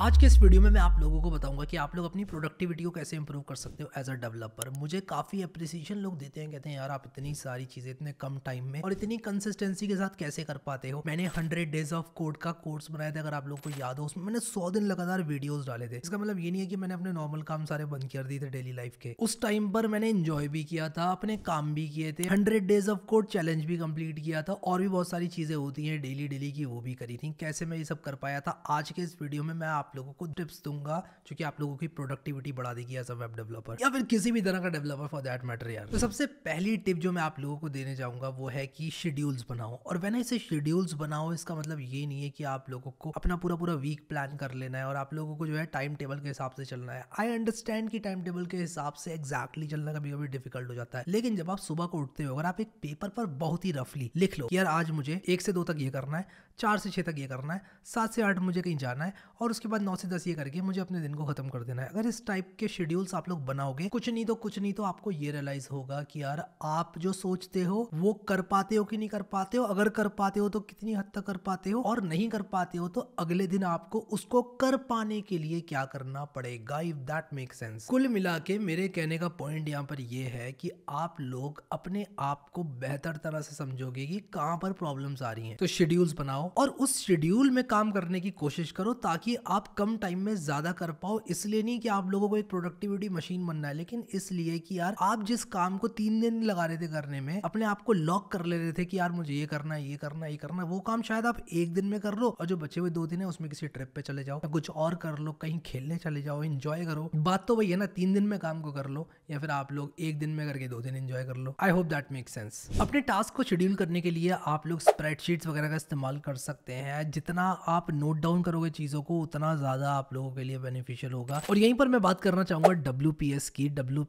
आज के इस वीडियो में मैं आप लोगों को बताऊंगा कि आप लोग अपनी प्रोडक्टिविटी को कैसे इंप्रूव कर सकते हो एज अ डेवलपर मुझे काफ़ी अप्रिसिएशन लोग देते हैं कहते हैं यार आप इतनी सारी चीज़ें इतने कम टाइम में और इतनी कंसिस्टेंसी के साथ कैसे कर पाते हो मैंने हंड्रेड डेज ऑफ कोड का कोर्स बनाया था अगर आप लोग को याद हो उसमें मैंने सौ दिन लगातार वीडियोज डाले थे इसका मतलब ये नहीं है कि मैंने अपने नॉर्मल काम सारे बंद कर दिए थे डेली लाइफ के उस टाइम पर मैंने इन्जॉय भी किया था अपने काम भी किए थे hundred days of code challenge भी कम्प्लीट किया था और भी बहुत सारी चीज़ें होती हैं डेली डेली की वो भी करी थी कैसे मैं ये सब कर पाया था आज के इस वीडियो में मैं आप लोगों को टिप्स दूंगा जो कि आप लोगों की प्रोडक्टिविटी बढ़ा देगी एज अ वेब डेवलपर या फिर किसी भी तरह का डेवलपर फॉर दैट मैटर यार तो सबसे पहली टिप जो मैं आप लोगों को देने जाऊंगा वो है कि शेड्यूल्स बनाओ और वैन ऐसे शेड्यूल्स बनाओ इसका मतलब ये नहीं है कि आप लोगों को अपना पूरा पूरा वीक प्लान कर लेना है और आप लोगों को जो है टाइम टेबल के हिसाब से चलना है आई अंडरस्टैंड कि टाइम टेबल के हिसाब से एग्जैक्टली चलना कभी कभी डिफिकल्ट हो जाता है लेकिन जब आप सुबह को उठते हो अगर आप एक पेपर पर बहुत ही रफली लिख लो यार आज मुझे एक से दो तक ये करना है चार से छह तक ये करना है सात से आठ मुझे कहीं जाना है और उसके बाद नौ से दस ये करके मुझे अपने दिन को खत्म कर देना है अगर इस टाइप के शेड्यूल्स आप लोग बनाओगे कुछ नहीं तो कुछ नहीं तो आपको ये रियलाइज होगा कि यार आप जो सोचते हो वो कर पाते हो कि नहीं कर पाते हो अगर कर पाते हो तो कितनी हद तक कर पाते हो और नहीं कर पाते हो तो अगले दिन आपको उसको कर पाने के लिए क्या करना पड़ेगा इफ दैट मेक सेंस कुल मिला के मेरे कहने का पॉइंट यहाँ पर यह है कि आप लोग अपने आप को बेहतर तरह से समझोगे कि कहाँ पर प्रॉब्लम्स आ रही हैं तो शेड्यूल्स बनाओ और उस शेड्यूल में काम करने की कोशिश करो ताकि आप आप कम टाइम में ज़्यादा कर पाओ इसलिए नहीं कि आप लोगों को एक प्रोडक्टिविटी मशीन बनना है लेकिन इसलिए कि यार आप जिस काम को तीन दिन लगा रहे थे करने में अपने आप को लॉक कर ले रहे थे कि यार मुझे ये करना है ये करना ये करना वो काम शायद आप एक दिन में कर लो और जो बचे हुए दो दिन है उसमें किसी ट्रिप पे चले जाओ कुछ और कर लो कहीं खेलने चले जाओ इंजॉय करो बात तो वही है ना तीन दिन में काम को कर लो या फिर आप लोग एक दिन में करके दो दिन इन्जॉय कर लो I hope that make sense अपने टास्क को शेड्यूल करने के लिए आप लोग स्प्रेडशीट्स वगैरह का इस्तेमाल कर सकते हैं जितना आप नोट डाउन करोगे चीज़ों को उतना कितना ज़्यादा आप लोगों के लिए बेनिफिशियल होगा और यहीं पर मैं बात करना चाहूँगा डब्ल्यू की डब्ल्यू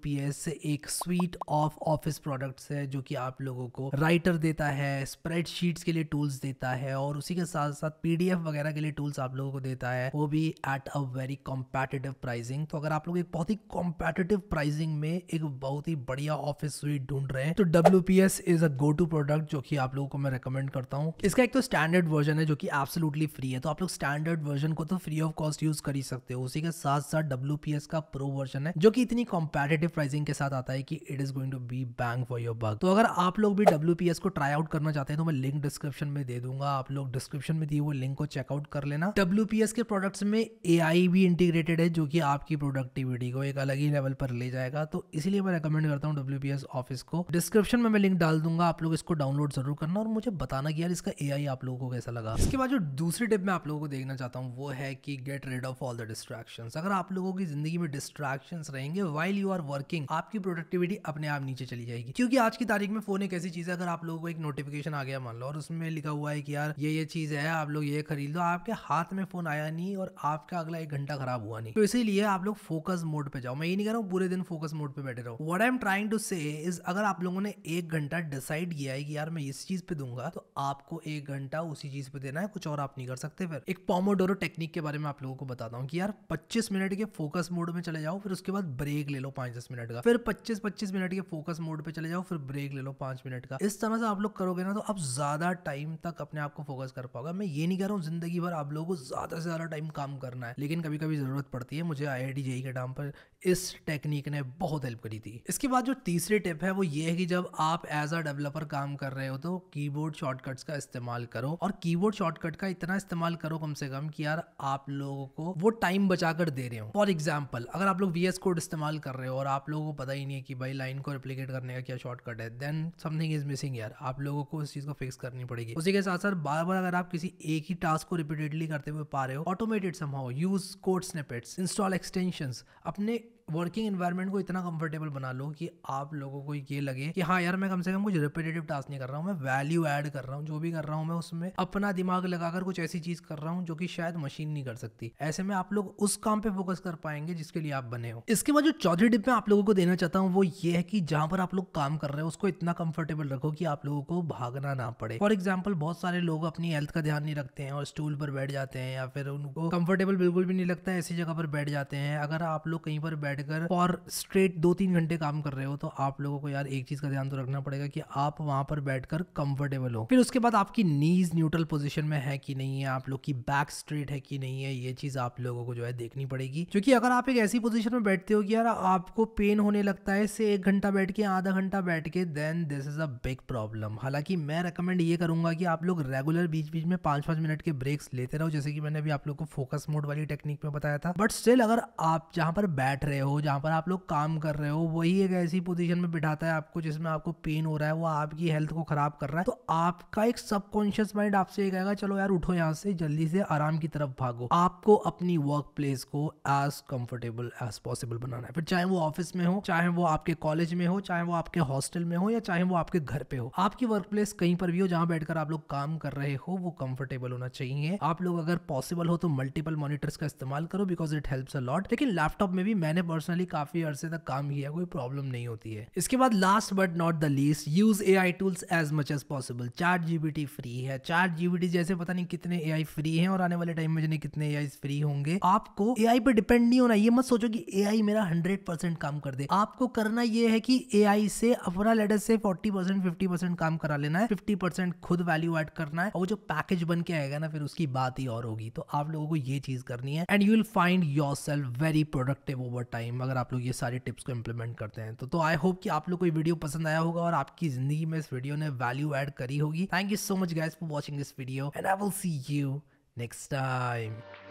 एक स्वीट ऑफ ऑफिस प्रोडक्ट्स है जो कि आप लोगों को राइटर देता है स्प्रेड के लिए टूल्स देता है और उसी के साथ साथ पी वगैरह के लिए टूल्स आप लोगों को देता है वो भी at a very competitive pricing तो अगर आप लोग एक बहुत ही कॉम्पिटेटिव प्राइसिंग में एक बहुत ही बढ़िया ऑफिस स्वीट ढूंढ रहे हैं तो W is a go to product जो कि आप लोगों को मैं रिकमेंड करता हूँ इसका एक तो स्टैंडर्ड वर्जन है जो कि एब्सोलूटली फ्री है तो आप लोग स्टैंडर्ड वर्जन को तो free of of cost use कर ही सकते हो उसी के साथ साथ डब्ल्यू का प्रो वर्जन है जो कि इतनी कॉम्पेटेटिव प्राइसिंग के साथ आता है कि it is going to be bang for your buck तो अगर आप लोग भी डब्ल्यू को ट्राई आउट करना चाहते हैं तो मैं लिंक डिस्क्रिप्शन में दे दूंगा आप लोग डिस्क्रिप्शन में दिए हुए लिंक को चेकआउट कर लेना डब्ल्यू के प्रोडक्ट्स में ए भी इंटीग्रेटेड है जो कि आपकी प्रोडक्टिविटी को एक अलग ही लेवल पर ले जाएगा तो इसलिए मैं रिकमेंड करता हूँ डब्ल्यू ऑफिस को डिस्क्रिप्शन में मैं लिंक डाल दूंगा आप लोग इसको डाउनलोड जरूर करना और मुझे बताना कि यार इसका ए आप लोगों को कैसा लगा इसके बाद जो दूसरी टिप मैं आप लोगों को देखना चाहता हूँ वो है कि get rid of all the distraction अगर आप लोगों की जिंदगी में डिस्ट्रैक्शन रहेंगे वाइल यू आर वर्किंग आपकी प्रोडक्टिविटी अपने आप नीचे चली जाएगी क्योंकि आज की तारीख में फोन एक ऐसी चीज है अगर आप लोगों को एक नोटिफिकेशन आ गया मान लो और उसमें लिखा हुआ है कि यार ये ये चीज है आप लोग ये खरीद लो आपके हाथ में फोन आया नहीं और आपका अगला एक घंटा खराब हुआ नहीं तो इसीलिए आप लोग फोकस मोड पे जाओ मैं ये नहीं कह रहा हूँ पूरे दिन फोकस मोड पे बैठे रहो what I am trying to say is अगर आप लोगों ने एक घंटा डिसाइड किया है कि यार मैं इस चीज पे दूंगा तो आपको एक घंटा उसी चीज पे देना है कुछ और आप नहीं कर सकते फिर एक पोमोडोरो टेक्निक के बारे में आप लोगों को बताता हूँ कि यार 25 मिनट के फोकस मोड में चले जाओ फिर उसके बाद ब्रेक ले लो पांच दस मिनट का फिर 25-25 मिनट के फोकस मोड पे चले जाओ फिर ब्रेक ले लो पांच मिनट का इस तरह से आप लोग करोगे ना तो आप ज़्यादा टाइम तक अपने आप को फोकस कर पाओगे मैं ये नहीं कह रहा हूँ जिंदगी भर आप लोगों को ज़्यादा से ज़्यादा टाइम काम करना है लेकिन कभी कभी ज़रूरत पड़ती है मुझे आई आई के नाम पर इस टेक्निक ने बहुत हेल्प करी थी इसके बाद जो तीसरी टिप है वो ये है कि जब आप एज अ डेवलपर काम कर रहे हो तो कीबोर्ड शॉर्टकट्स का इस्तेमाल करो और कीबोर्ड शॉर्टकट का इतना इस्तेमाल करो कम से कम कि यार आप लोग लोगों को वो टाइम बचा कर दे रहे हो फॉर एग्जाम्पल अगर आप लोग वी एस कोड इस्तेमाल कर रहे हो और आप लोगों को पता ही नहीं है कि भाई लाइन को रिप्लीकेट करने का क्या शॉर्टकट है देन समथिंग इज मिसिंग यार आप लोगों को उस चीज को फिक्स करनी पड़ेगी उसी के साथ साथ बार बार अगर आप किसी एक ही टास्क को रिपीटेडली करते हुए पा रहे हो automated somehow use code snippets install extension अपने वर्किंग एनवायरमेंट को इतना कंफर्टेबल बना लो कि आप लोगों को ये लगे कि हाँ यार मैं कम से कम कुछ रिपीटेटिव टास्क नहीं कर रहा हूँ मैं वैल्यू एड कर रहा हूँ जो भी कर रहा हूँ मैं उसमें अपना दिमाग लगाकर कुछ ऐसी चीज कर रहा हूँ जो कि शायद मशीन नहीं कर सकती ऐसे में आप लोग उस काम पे फोकस कर पाएंगे जिसके लिए आप बने हो इसके बाद जो चौथी टिप मैं आप लोगों को देना चाहता हूँ वो ये है कि जहां पर आप लोग काम कर रहे हो उसको इतना कंफर्टेबल रखो कि आप लोगों को भागना ना पड़े फॉर एग्जाम्पल बहुत सारे लोग अपनी हेल्थ का ध्यान नहीं रखते हैं और स्टूल पर बैठ जाते हैं या फिर उनको कंफर्टेबल बिल्कुल भी नहीं लगता है ऐसी जगह पर बैठ जाते हैं अगर आप लोग कहीं पर बैठ कर और स्ट्रेट दो तीन घंटे काम कर रहे हो तो आप लोगों को यार एक चीज का ध्यान तो रखना पड़ेगा कि आप वहां पर बैठकर कंफर्टेबल हो फिर उसके बाद आपकी नीज न्यूट्रल पोजिशन में है कि नहीं है आप लोग की बैक स्ट्रेट है कि नहीं है ये चीज आप लोगों को जो है देखनी पड़ेगी क्योंकि अगर आप एक ऐसी पोजिशन में बैठते हो कि यार आपको पेन होने लगता है से एक घंटा बैठ के आधा घंटा बैठ के then this is a big problem हालांकि मैं रिकमेंड ये करूंगा कि आप लोग रेगुलर बीच बीच में पांच पांच मिनट के ब्रेक्स लेते रहो जैसे कि मैंने अभी आप लोग को फोकस मोड वाली टेक्निक में बताया था बट स्टिल अगर आप जहां पर बैठ रहे हो जहाँ पर आप लोग काम कर रहे हो वही एक ऐसी पोजीशन में बिठाता है आपको जिसमें आपको पेन हो रहा है वो आपकी हेल्थ को खराब कर रहा है तो आपका एक सबकॉन्शियस माइंड आपसे ये कहेगा चलो यार उठो यहाँ से जल्दी से आराम की तरफ भागो आपको अपनी वर्क प्लेस को एज कंफर्टेबल एज पॉसिबल बनाना है फिर चाहे वो ऑफिस में हो चाहे वो आपके कॉलेज में हो चाहे वो आपके हॉस्टल में हो या चाहे वो आपके घर पे हो आपकी वर्क प्लेस कहीं पर भी हो जहाँ बैठकर आप लोग काम कर रहे हो वो कंफर्टेबल होना चाहिए आप लोग अगर पॉसिबल हो तो मल्टीपल मॉनिटर्स का इस्तेमाल करो because it helps a lot लेकिन लैपटॉप में भी मैंने पर्सनली काफ़ी अरसे तक काम किया कोई प्रॉब्लम नहीं होती है इसके बाद last but not the least use A I tools as much as possible chat GPT free है चार जीबीटी जैसे पता नहीं कितने ए आई फ्री है और आने वाले टाइम में जाने कितने ए आई फ्री होंगे आपको ए आई पर डिपेंड नहीं होना ये मत सोचो कि ए आई मेरा हंड्रेड परसेंट काम कर दे आपको करना ये है कि ए आई से अपना लेटर से फोर्टी परसेंट फिफ्टी परसेंट काम करा लेना है फिफ्टी परसेंट खुद वैल्यू एड करना है और जो पैकेज बन के आएगा ना फिर उसकी बात ही और होगी तो आप लोगों को ये चीज़ करनी है and you will find yourself very productive over time time अगर आप लोग ये सारी टिप्स को इम्प्लीमेंट करते हैं तो तो आई होप कि आप लोग को वीडियो पसंद आया होगा और आपकी जिंदगी में इस वीडियो ने वैल्यू एड करी होगी thank you so much guys for watching this video and I will see you next time